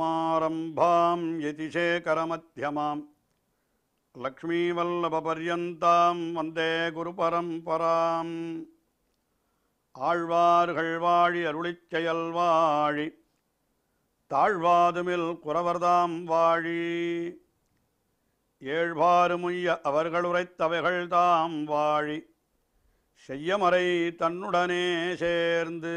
समारम्भां यतिशेखरमध्यमां வந்தே குரு பரம்பராம் ஆழ்வார்கள் வாழி அருளிச் வாழி தாழ்வாதுமில் குறவர்தாம் வாழி முய்ய அவர்களுரைத்தவைகள் தாம் வாழி செய்யமறை தன்னுடனே சேர்ந்து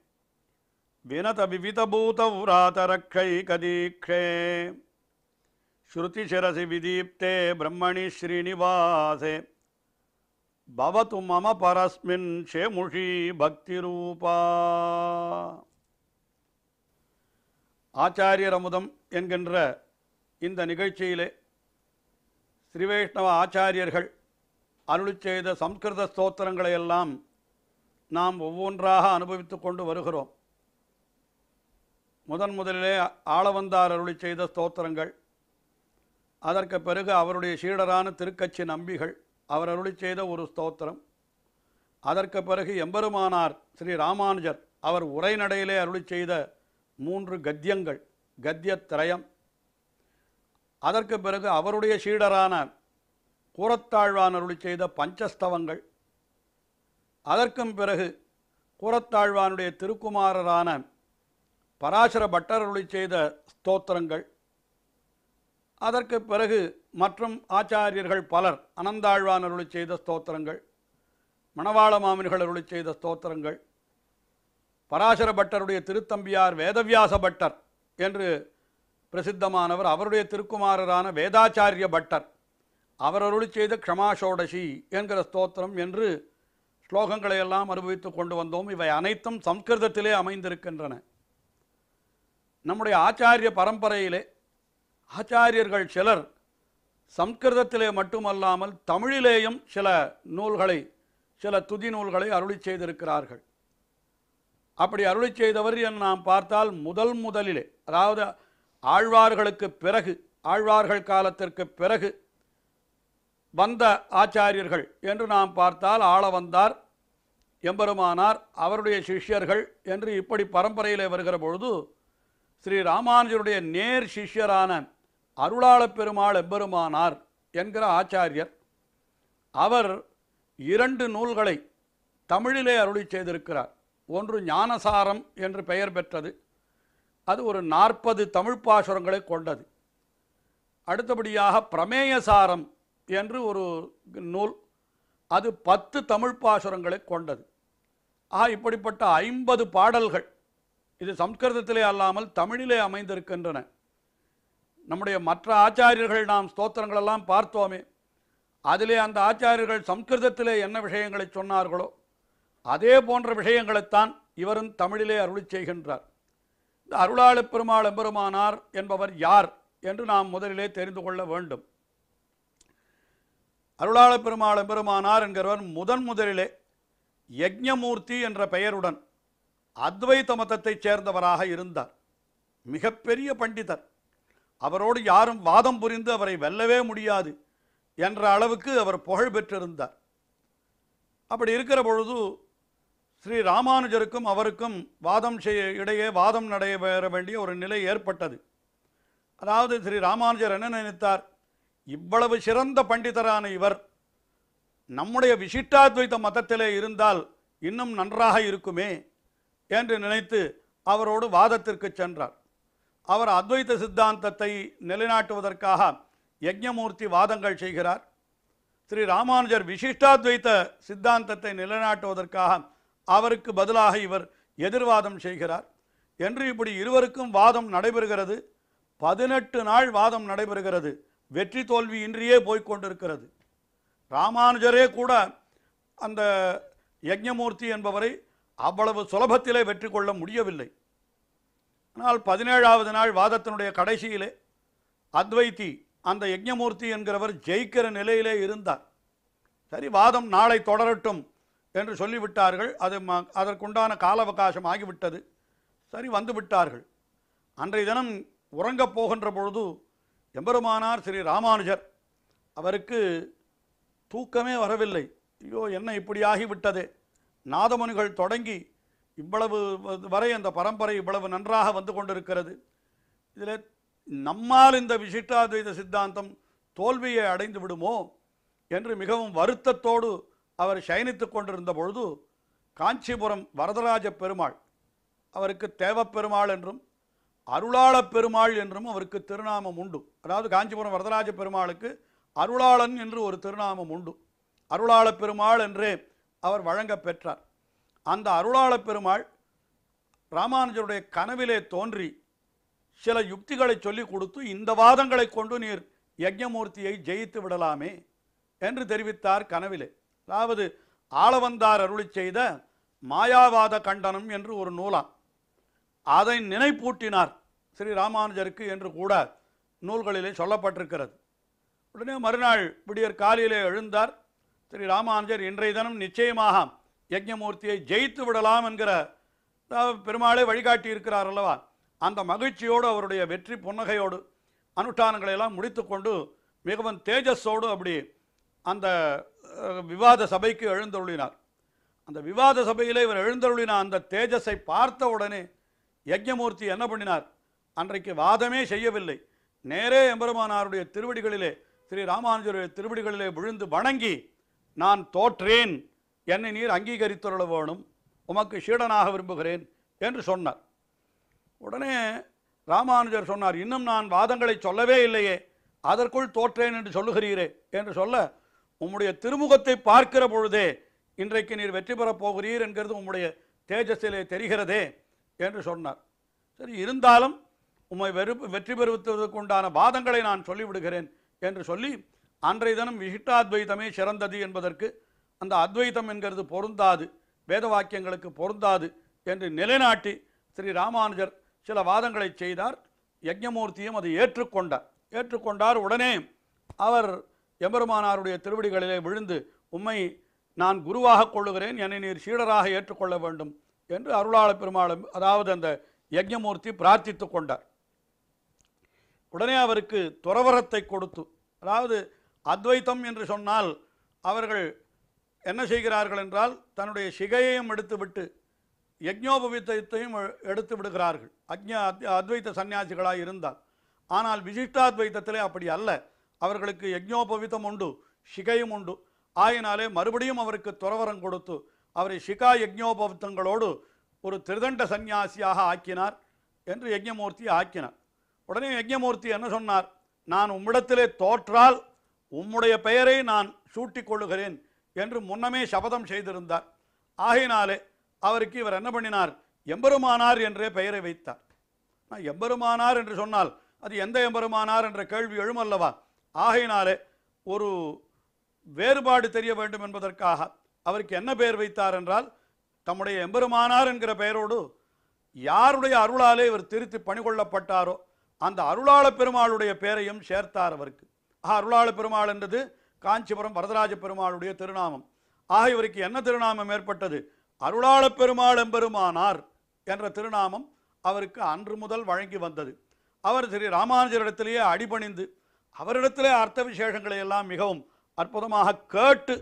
வினத వినత వివితభూతవ్రాతరక్షైకదీక్షే శృతిశిరసి విదీప్తే பிரம்மணி శ్రీనివాసే భవతు மம பரஸ்மின் ஷேமுஷி பக்தி ரூபா ஆச்சாரியரமுதம் என்கின்ற இந்த நிகழ்ச்சியிலே ஸ்ரீவைஷ்ணவ ஆச்சாரியர்கள் அருளி செய்த சம்ஸ்கிருத ஸ்தோத்திரங்களையெல்லாம் நாம் ஒவ்வொன்றாக அனுபவித்து கொண்டு வருகிறோம் முதன் முதலிலே ஆளவந்தார் அருளி செய்த ஸ்தோத்திரங்கள் அதற்கு பிறகு அவருடைய சீடரான திருக்கட்சி நம்பிகள் அவர் அருளி செய்த ஒரு ஸ்தோத்திரம் அதற்கு பிறகு எம்பெருமானார் ஸ்ரீ ராமானுஜர் அவர் உரைநடையிலே அருளி செய்த மூன்று கத்தியங்கள் கத்தியத்திரயம் அதற்கு பிறகு அவருடைய சீடரான கூரத்தாழ்வான் அருளி செய்த பஞ்சஸ்தவங்கள் அதற்கும் பிறகு கூரத்தாழ்வானுடைய திருக்குமாரரான பராசர பட்டர்களை செய்த ஸ்தோத்திரங்கள் அதற்கு பிறகு மற்றும் ஆச்சாரியர்கள் பலர் அனந்தாழ்வானர்களை செய்த ஸ்தோத்திரங்கள் மணவாள மாமனிகள் அருளி செய்த ஸ்தோத்திரங்கள் பராசர பட்டருடைய திருத்தம்பியார் வேதவியாச பட்டர் என்று பிரசித்தமானவர் அவருடைய திருக்குமாரரான வேதாச்சாரிய பட்டர் அவர் அருளி செய்த க்ஷமாஷோடசி என்கிற ஸ்தோத்திரம் என்று ஸ்லோகங்களையெல்லாம் அனுபவித்து கொண்டு வந்தோம் இவை அனைத்தும் சம்ஸ்கிருதத்திலே அமைந்திருக்கின்றன நம்முடைய ஆச்சாரிய பரம்பரையிலே ஆச்சாரியர்கள் சிலர் சம்ஸ்கிருதத்திலே மட்டுமல்லாமல் தமிழிலேயும் சில நூல்களை சில துதி நூல்களை அருளி செய்திருக்கிறார்கள் அப்படி அருளி செய்தவர் என நாம் பார்த்தால் முதல் முதலிலே அதாவது ஆழ்வார்களுக்கு பிறகு ஆழ்வார்கள் காலத்திற்கு பிறகு வந்த ஆச்சாரியர்கள் என்று நாம் பார்த்தால் ஆள வந்தார் எம்பெருமானார் அவருடைய சிஷ்யர்கள் என்று இப்படி பரம்பரையிலே வருகிற பொழுது ஸ்ரீ ராமானுஜருடைய நேர் சிஷ்யரான அருளாள பெருமாள் எம்பெருமானார் என்கிற ஆச்சாரியர் அவர் இரண்டு நூல்களை தமிழிலே அருளி செய்திருக்கிறார் ஒன்று ஞானசாரம் என்று பெயர் பெற்றது அது ஒரு நாற்பது தமிழ் பாசுரங்களை கொண்டது அடுத்தபடியாக பிரமேயசாரம் என்று ஒரு நூல் அது பத்து தமிழ் பாசுரங்களை கொண்டது ஆக இப்படிப்பட்ட ஐம்பது பாடல்கள் இது சம்ஸ்கிருதத்திலே அல்லாமல் தமிழிலே அமைந்திருக்கின்றன நம்முடைய மற்ற ஆச்சாரியர்கள் நாம் ஸ்தோத்திரங்களெல்லாம் பார்த்தோமே அதிலே அந்த ஆச்சாரியர்கள் சம்ஸ்கிருதத்திலே என்ன விஷயங்களை சொன்னார்களோ அதே போன்ற விஷயங்களைத்தான் இவரும் தமிழிலே அருளி செய்கின்றார் இந்த அருளாளு பெருமாள் எம்பெருமானார் என்பவர் யார் என்று நாம் முதலிலே தெரிந்து கொள்ள வேண்டும் அருளாள பெருமாள் எம்பெருமானார் என்கிறவர் முதன் முதலிலே யஜ்ஞமூர்த்தி என்ற பெயருடன் அத்வைத மதத்தைச் சேர்ந்தவராக இருந்தார் மிகப்பெரிய பண்டிதர் அவரோடு யாரும் வாதம் புரிந்து அவரை வெல்லவே முடியாது என்ற அளவுக்கு அவர் புகழ் பெற்றிருந்தார் அப்படி இருக்கிற பொழுது ஸ்ரீ ராமானுஜருக்கும் அவருக்கும் வாதம் செய்ய இடையே வாதம் நடைபெற வேண்டிய ஒரு நிலை ஏற்பட்டது அதாவது ஸ்ரீ ராமானுஜர் என்ன நினைத்தார் இவ்வளவு சிறந்த பண்டிதரான இவர் நம்முடைய விசிஷ்டாத்வைத்த மதத்திலே இருந்தால் இன்னும் நன்றாக இருக்குமே என்று நினைத்து அவரோடு வாதத்திற்கு சென்றார் அவர் அத்வைத சித்தாந்தத்தை நிலைநாட்டுவதற்காக யஜ்ஞமூர்த்தி வாதங்கள் செய்கிறார் ஸ்ரீ ராமானுஜர் விசிஷ்டாத்வைத்த சித்தாந்தத்தை நிலைநாட்டுவதற்காக அவருக்கு பதிலாக இவர் எதிர்வாதம் செய்கிறார் என்று இப்படி இருவருக்கும் வாதம் நடைபெறுகிறது பதினெட்டு நாள் வாதம் நடைபெறுகிறது வெற்றி தோல்வியின்றியே போய்கொண்டிருக்கிறது ராமானுஜரே கூட அந்த யஜ்ஞமூர்த்தி என்பவரை அவ்வளவு சுலபத்திலே வெற்றி கொள்ள முடியவில்லை ஆனால் பதினேழாவது நாள் வாதத்தினுடைய கடைசியிலே அத்வைத்தி அந்த யஜ்ஞமூர்த்தி என்கிறவர் ஜெயிக்கிற நிலையிலே இருந்தார் சரி வாதம் நாளை தொடரட்டும் என்று சொல்லிவிட்டார்கள் அது அதற்குண்டான கால அவகாசம் ஆகிவிட்டது சரி வந்து விட்டார்கள் அன்றைய தினம் உறங்கப் போகின்ற பொழுது எம்பெருமானார் ஸ்ரீ ராமானுஜர் அவருக்கு தூக்கமே வரவில்லை ஐயோ என்ன இப்படி ஆகிவிட்டதே நாதமுனிகள் தொடங்கி இவ்வளவு வரை அந்த பரம்பரை இவ்வளவு நன்றாக வந்து கொண்டிருக்கிறது இதில் நம்மால் இந்த விசிஷ்டாத்வைத சித்தாந்தம் தோல்வியை அடைந்து விடுமோ என்று மிகவும் வருத்தத்தோடு அவர் சயனித்து கொண்டிருந்த பொழுது காஞ்சிபுரம் வரதராஜ பெருமாள் அவருக்கு தேவப்பெருமாள் என்றும் அருளாள பெருமாள் என்றும் அவருக்கு திருநாமம் உண்டு அதாவது காஞ்சிபுரம் வரதராஜ பெருமாளுக்கு அருளாளன் என்று ஒரு திருநாமம் உண்டு அருளாள பெருமாள் என்றே அவர் வழங்க பெற்றார் அந்த அருளாள பெருமாள் ராமானுஜருடைய கனவிலே தோன்றி சில யுக்திகளை சொல்லிக் கொடுத்து இந்த வாதங்களை கொண்டு நீர் யஜ்ஞமூர்த்தியை ஜெயித்து விடலாமே என்று தெரிவித்தார் கனவிலே அதாவது ஆளவந்தார் அருளி செய்த மாயாவாத கண்டனம் என்று ஒரு நூலாம் அதை நினைப்பூட்டினார் ஸ்ரீ ராமானுஜருக்கு என்று கூட நூல்களிலே சொல்லப்பட்டிருக்கிறது உடனே மறுநாள் விடியற் காலையிலே எழுந்தார் திரு ராமானுஜர் இன்றைய தினம் நிச்சயமாக யஜ்ஞமூர்த்தியை ஜெயித்து விடலாம் என்கிற பெருமாளே வழிகாட்டி இருக்கிறார் அல்லவா அந்த மகிழ்ச்சியோடு அவருடைய வெற்றி புன்னகையோடு அனுஷ்டானங்களை எல்லாம் முடித்து கொண்டு மிகவும் தேஜஸோடு அப்படி அந்த விவாத சபைக்கு எழுந்தருளினார் அந்த விவாத சபையில் இவர் எழுந்தருளின அந்த தேஜஸை பார்த்த உடனே யஜ்ஞமூர்த்தி என்ன பண்ணினார் அன்றைக்கு வாதமே செய்யவில்லை நேரே எம்பெருமானாருடைய திருவடிகளிலே ஸ்ரீ ராமானுஜருடைய திருவடிகளிலே விழுந்து வணங்கி நான் தோற்றேன் என்னை நீர் அங்கீகரித்துள்ள வேணும் உமக்கு சீடனாக விரும்புகிறேன் என்று சொன்னார் உடனே ராமானுஜர் சொன்னார் இன்னும் நான் வாதங்களை சொல்லவே இல்லையே அதற்குள் தோற்றேன் என்று சொல்லுகிறீரே என்று சொல்ல உம்முடைய திருமுகத்தை பார்க்கிற பொழுதே இன்றைக்கு நீர் வெற்றி பெறப் போகிறீர் என்கிறது உம்முடைய தேஜஸிலே தெரிகிறதே என்று சொன்னார் சரி இருந்தாலும் உம்மை வெறு வெற்றி பெறுவதற்கு உண்டான வாதங்களை நான் சொல்லிவிடுகிறேன் என்று சொல்லி அன்றைய தினம் விசிஷ்டாத்வைதமே சிறந்தது என்பதற்கு அந்த அத்வைதம் என்கிறது பொருந்தாது வேத வாக்கியங்களுக்கு பொருந்தாது என்று நிலைநாட்டி ஸ்ரீ ராமானுஜர் சில வாதங்களை செய்தார் யஜ்ஞமூர்த்தியும் அதை ஏற்றுக்கொண்டார் ஏற்றுக்கொண்டார் உடனே அவர் எம்பெருமானாருடைய திருவடிகளிலே விழுந்து உம்மை நான் குருவாக கொள்ளுகிறேன் என்னை நீர் சீடராக ஏற்றுக்கொள்ள வேண்டும் என்று அருளாள பெருமாளும் அதாவது அந்த யஜ்ஞமூர்த்தி பிரார்த்தித்து கொண்டார் உடனே அவருக்கு துறவரத்தை கொடுத்து அதாவது அத்வைத்தம் என்று சொன்னால் அவர்கள் என்ன செய்கிறார்கள் என்றால் தன்னுடைய சிகையையும் எடுத்துவிட்டு யஜ்ஞோபவித்தையும் எடுத்து விடுகிறார்கள் அக்ஞ அத்வைத்த சன்னியாசிகளாக இருந்தால் ஆனால் விசிஷ்டாத்வைத்தத்திலே அப்படி அல்ல அவர்களுக்கு யஜ்ஞோபவித்தம் உண்டு சிகையும் உண்டு ஆயினாலே மறுபடியும் அவருக்கு துறவரம் கொடுத்து அவரை சிகா யஜ்ஞோபவித்தங்களோடு ஒரு திருதண்ட சந்நியாசியாக ஆக்கினார் என்று யஜ்ஞமூர்த்தி ஆக்கினார் உடனே யஜ்ஞமூர்த்தி என்ன சொன்னார் நான் உம்மிடத்திலே தோற்றால் உம்முடைய பெயரை நான் சூட்டிக் கொள்ளுகிறேன் என்று முன்னமே சபதம் செய்திருந்தார் ஆகினாலே அவருக்கு இவர் என்ன பண்ணினார் எம்பெருமானார் என்றே பெயரை வைத்தார் நான் எம்பெருமானார் என்று சொன்னால் அது எந்த எம்பெருமானார் என்ற கேள்வி எழுமல்லவா ஆகையினாலே ஒரு வேறுபாடு தெரிய வேண்டும் என்பதற்காக அவருக்கு என்ன பெயர் வைத்தார் என்றால் தம்முடைய எம்பெருமானார் என்கிற பெயரோடு யாருடைய அருளாலே இவர் திருத்தி பணிகொள்ளப்பட்டாரோ அந்த அருளாள பெருமாளுடைய பெயரையும் சேர்த்தார் அவருக்கு அருளாள பெருமாள் என்றது காஞ்சிபுரம் வரதராஜ பெருமாளுடைய திருநாமம் ஆக இவருக்கு என்ன திருநாமம் ஏற்பட்டது அருளாள பெருமாள் எம்பெருமானார் என்ற திருநாமம் அவருக்கு அன்று முதல் வழங்கி வந்தது அவர் திரு ராமானுஜரிடத்திலேயே அடிபணிந்து அவரிடத்திலே அர்த்த விசேஷங்களை எல்லாம் மிகவும் அற்புதமாக கேட்டு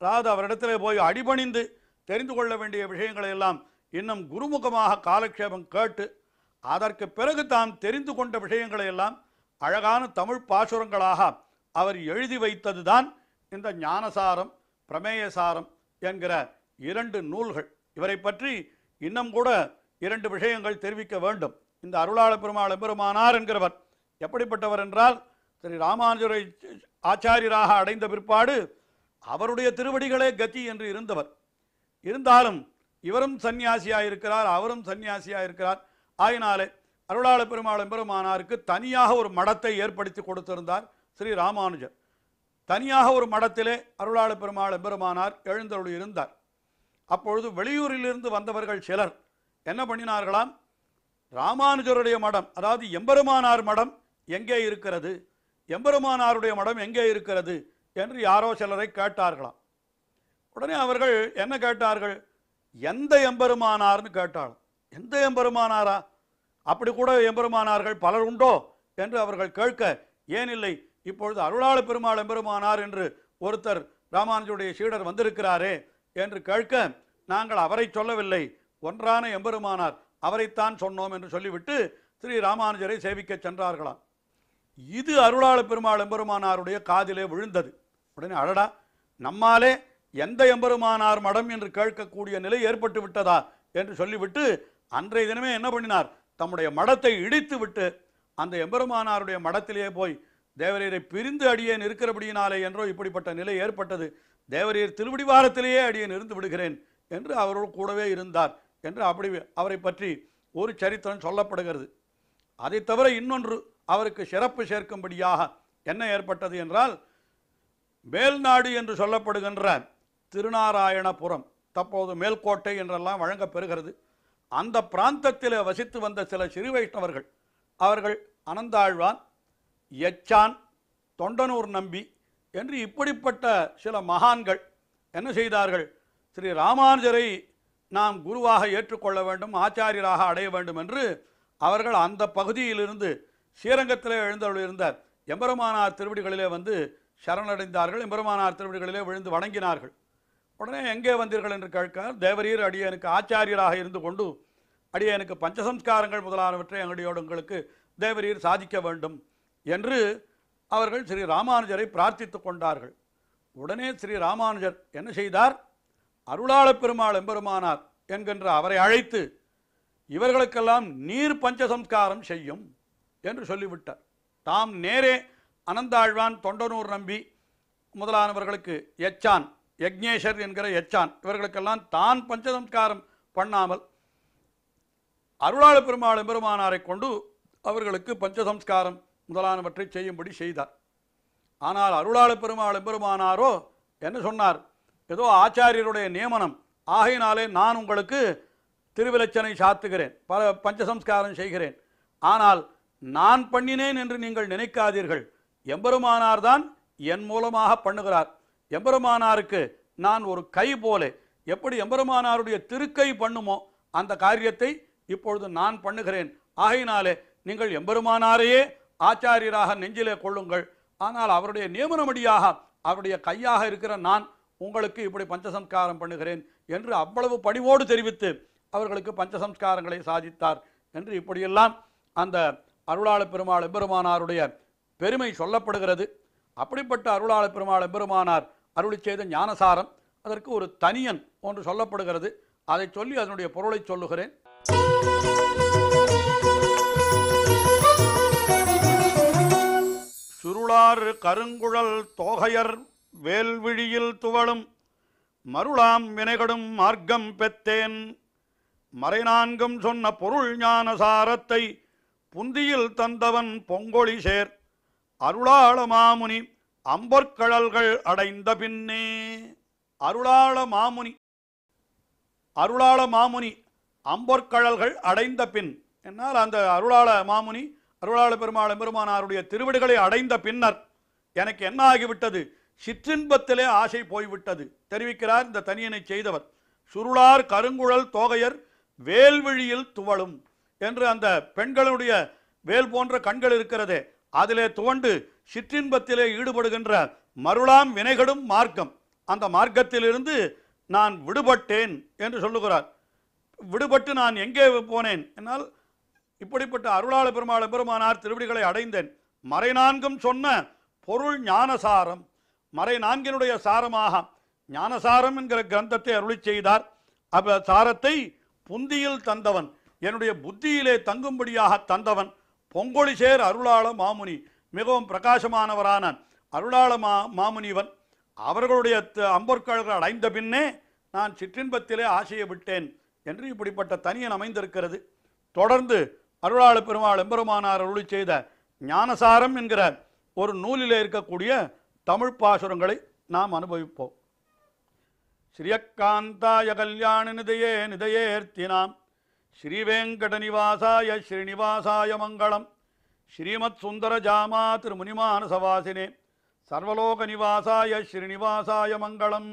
அதாவது அவரிடத்திலே போய் அடிபணிந்து தெரிந்து கொள்ள வேண்டிய விஷயங்களை எல்லாம் இன்னும் குருமுகமாக காலக்ஷேபம் கேட்டு அதற்கு பிறகு தாம் தெரிந்து கொண்ட விஷயங்களை எல்லாம் அழகான தமிழ் பாசுரங்களாக அவர் எழுதி வைத்ததுதான் இந்த ஞானசாரம் பிரமேயசாரம் என்கிற இரண்டு நூல்கள் இவரை பற்றி இன்னும் கூட இரண்டு விஷயங்கள் தெரிவிக்க வேண்டும் இந்த அருளாள பெருமாள் எம்பெருமானார் என்கிறவர் எப்படிப்பட்டவர் என்றால் திரு ராமானுஜரை ஆச்சாரியராக அடைந்த பிற்பாடு அவருடைய திருவடிகளே கதி என்று இருந்தவர் இருந்தாலும் இவரும் சன்னியாசியாக இருக்கிறார் அவரும் சன்னியாசியாக இருக்கிறார் ஆயினாலே அருளாள பெருமாள் எம்பெருமானாருக்கு தனியாக ஒரு மடத்தை ஏற்படுத்தி கொடுத்திருந்தார் ஸ்ரீ ராமானுஜர் தனியாக ஒரு மடத்திலே அருளாள பெருமாள் எம்பெருமானார் எழுந்தருள் இருந்தார் அப்பொழுது வெளியூரிலிருந்து வந்தவர்கள் சிலர் என்ன பண்ணினார்களாம் ராமானுஜருடைய மடம் அதாவது எம்பெருமானார் மடம் எங்கே இருக்கிறது எம்பெருமானாருடைய மடம் எங்கே இருக்கிறது என்று யாரோ சிலரை கேட்டார்களாம் உடனே அவர்கள் என்ன கேட்டார்கள் எந்த எம்பெருமானார்னு கேட்டாலும் எந்த எம்பெருமானாரா அப்படி கூட எம்பெருமானார்கள் பலர் உண்டோ என்று அவர்கள் கேட்க ஏனில்லை இப்பொழுது அருளாள பெருமாள் எம்பெருமானார் என்று ஒருத்தர் ராமானுஜருடைய சீடர் வந்திருக்கிறாரே என்று கேட்க நாங்கள் அவரை சொல்லவில்லை ஒன்றான எம்பெருமானார் அவரைத்தான் சொன்னோம் என்று சொல்லிவிட்டு ஸ்ரீ ராமானுஜரை சேவிக்க சென்றார்களாம் இது அருளாள பெருமாள் எம்பெருமானாருடைய காதிலே விழுந்தது உடனே அடடா நம்மாலே எந்த எம்பெருமானார் மடம் என்று கேட்கக்கூடிய நிலை ஏற்பட்டு விட்டதா என்று சொல்லிவிட்டு அன்றைய தினமே என்ன பண்ணினார் தம்முடைய மடத்தை இடித்து விட்டு அந்த எம்பெருமானாருடைய மடத்திலேயே போய் தேவரீரை பிரிந்து அடியேன் இருக்கிறபடியினாலே என்றோ இப்படிப்பட்ட நிலை ஏற்பட்டது தேவரீர் திருவடிவாரத்திலேயே அடியேன் இருந்து விடுகிறேன் என்று அவரோடு கூடவே இருந்தார் என்று அப்படி அவரை பற்றி ஒரு சரித்திரம் சொல்லப்படுகிறது அதை தவிர இன்னொன்று அவருக்கு சிறப்பு சேர்க்கும்படியாக என்ன ஏற்பட்டது என்றால் மேல்நாடு என்று சொல்லப்படுகின்ற திருநாராயணபுரம் தற்போது மேல்கோட்டை என்றெல்லாம் வழங்கப்பெறுகிறது அந்த பிராந்தத்தில் வசித்து வந்த சில சிறு வைஷ்ணவர்கள் அவர்கள் அனந்தாழ்வான் எச்சான் தொண்டனூர் நம்பி என்று இப்படிப்பட்ட சில மகான்கள் என்ன செய்தார்கள் ஸ்ரீ ராமானுஜரை நாம் குருவாக ஏற்றுக்கொள்ள வேண்டும் ஆச்சாரியராக அடைய வேண்டும் என்று அவர்கள் அந்த பகுதியிலிருந்து ஸ்ரீரங்கத்திலே எழுந்தருளிருந்த எம்பெருமானார் திருவடிகளிலே வந்து சரணடைந்தார்கள் எம்பெருமானார் திருவடிகளிலே விழுந்து வணங்கினார்கள் உடனே எங்கே வந்தீர்கள் என்று கேட்கார் தேவரீர் அடியனுக்கு ஆச்சாரியராக இருந்து கொண்டு அடியனுக்கு பஞ்சசம்ஸ்காரங்கள் முதலானவற்றை எங்களுடையோடு உங்களுக்கு தேவரீர் சாதிக்க வேண்டும் என்று அவர்கள் ஸ்ரீ ராமானுஜரை பிரார்த்தித்து கொண்டார்கள் உடனே ஸ்ரீ ராமானுஜர் என்ன செய்தார் அருளாள பெருமாள் எம்பெருமானார் என்கின்ற அவரை அழைத்து இவர்களுக்கெல்லாம் நீர் பஞ்சசம்ஸ்காரம் செய்யும் என்று சொல்லிவிட்டார் தாம் நேரே அனந்தாழ்வான் தொண்டனூர் நம்பி முதலானவர்களுக்கு எச்சான் யக்னேஷர் என்கிற எச்சான் இவர்களுக்கெல்லாம் தான் பஞ்சதம்காரம் பண்ணாமல் அருளாள பெருமாள் பெருமானாரை கொண்டு அவர்களுக்கு பஞ்சசம்ஸ்காரம் முதலானவற்றை செய்யும்படி செய்தார் ஆனால் அருளாள பெருமாள் பெருமானாரோ என்ன சொன்னார் ஏதோ ஆச்சாரியருடைய நியமனம் ஆகையினாலே நான் உங்களுக்கு திருவிலச்சனை சாத்துகிறேன் பல பஞ்சசம்ஸ்காரம் செய்கிறேன் ஆனால் நான் பண்ணினேன் என்று நீங்கள் நினைக்காதீர்கள் எம்பெருமானார் தான் என் மூலமாக பண்ணுகிறார் எம்பெருமானாருக்கு நான் ஒரு கை போலே எப்படி எம்பெருமானாருடைய திருக்கை பண்ணுமோ அந்த காரியத்தை இப்பொழுது நான் பண்ணுகிறேன் ஆகையினாலே நீங்கள் எம்பெருமானாரையே ஆச்சாரியராக நெஞ்சிலே கொள்ளுங்கள் ஆனால் அவருடைய நியமனமடியாக அவருடைய கையாக இருக்கிற நான் உங்களுக்கு இப்படி பஞ்சசம்ஸ்காரம் பண்ணுகிறேன் என்று அவ்வளவு பணிவோடு தெரிவித்து அவர்களுக்கு பஞ்சசம்ஸ்காரங்களை சாதித்தார் என்று இப்படியெல்லாம் அந்த அருளாள பெருமாள் எம்பெருமானாருடைய பெருமை சொல்லப்படுகிறது அப்படிப்பட்ட அருளாள பெருமாள் எம்பெருமானார் அருளி செய்த ஞானசாரம் அதற்கு ஒரு தனியன் ஒன்று சொல்லப்படுகிறது அதை சொல்லி அதனுடைய பொருளை சொல்லுகிறேன் சுருளாறு கருங்குழல் தோகையர் வேல்விழியில் துவளும் மருளாம் வினைகடும் மார்க்கம் மறை மறைநான்கும் சொன்ன பொருள் ஞான சாரத்தை புந்தியில் தந்தவன் பொங்கொழி சேர் அருளாள மாமுனி அம்பர்க்கழல்கள் அடைந்த பின்னே அருளாள மாமுனி அருளாள மாமுனி அம்பொற்கழல்கள் அடைந்த பின் என்னால் அந்த அருளாள மாமுனி அருளாள பெருமாள் பெருமானாருடைய திருவிடுகளை அடைந்த பின்னர் எனக்கு என்ன ஆகிவிட்டது சிற்றின்பத்திலே ஆசை போய்விட்டது தெரிவிக்கிறார் இந்த தனியனை செய்தவர் சுருளார் கருங்குழல் தோகையர் வேல்விழியில் துவளும் என்று அந்த பெண்களுடைய வேல் போன்ற கண்கள் இருக்கிறதே அதிலே துவண்டு சிற்றின்பத்திலே ஈடுபடுகின்ற மருளாம் வினைகடும் மார்க்கம் அந்த மார்க்கத்திலிருந்து நான் விடுபட்டேன் என்று சொல்லுகிறார் விடுபட்டு நான் எங்கே போனேன் என்னால் இப்படிப்பட்ட அருளாள பெருமாள பெருமானார் திருவிடிகளை அடைந்தேன் மறை நான்கும் சொன்ன பொருள் ஞானசாரம் மறை நான்கினுடைய சாரமாக ஞானசாரம் என்கிற கிரந்தத்தை அருளி செய்தார் அவ சாரத்தை புந்தியில் தந்தவன் என்னுடைய புத்தியிலே தங்கும்படியாக தந்தவன் பொங்கொழிசேர் அருளாள மாமுனி மிகவும் பிரகாசமானவரான அருளாள மா மாமுனிவன் அவர்களுடைய அம்பொற்கழ்கள் அடைந்த பின்னே நான் சிற்றின்பத்திலே ஆசையை விட்டேன் என்று இப்படிப்பட்ட தனியன் அமைந்திருக்கிறது தொடர்ந்து அருளாள பெருமாள் எம்பெருமானார் அருளி செய்த ஞானசாரம் என்கிற ஒரு நூலிலே இருக்கக்கூடிய தமிழ் பாசுரங்களை நாம் அனுபவிப்போம் ஸ்ரீயக்காந்தாய கல்யாண நிதையே நிதையேர்த்தினாம் ஸ்ரீவேங்கட நிவாசாய ஸ்ரீனிவாசாய மங்களம் ஸ்ரீமத் சுந்தர ஜாமா திரு முனிமான சவாசினே சர்வலோக நிவாசாய ஸ்ரீனிவாசாய மங்களம்